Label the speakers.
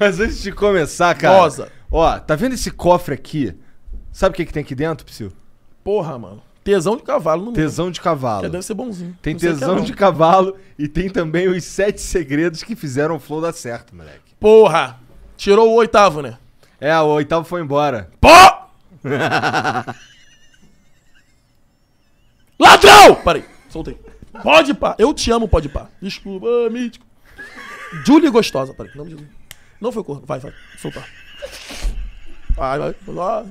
Speaker 1: Mas antes de começar, cara. Rosa. Ó, tá vendo esse cofre aqui? Sabe o que, que tem aqui dentro, Psyu? Porra, mano. Tesão de cavalo no Tesão mundo. de cavalo. Que deve
Speaker 2: ser bonzinho.
Speaker 3: Tem não é, tesão é
Speaker 1: de cavalo e tem também os sete segredos que fizeram o Flow dar certo, moleque. Porra! Tirou o oitavo, né? É, o oitavo foi embora. Pô!
Speaker 4: Ladrão! Parei, soltei. Pode pá. Eu te amo, pode pá. Desculpa, ah, mítico. Julie gostosa, peraí. Nome de não foi corno. Vai, vai. Soltar. Vai, vai.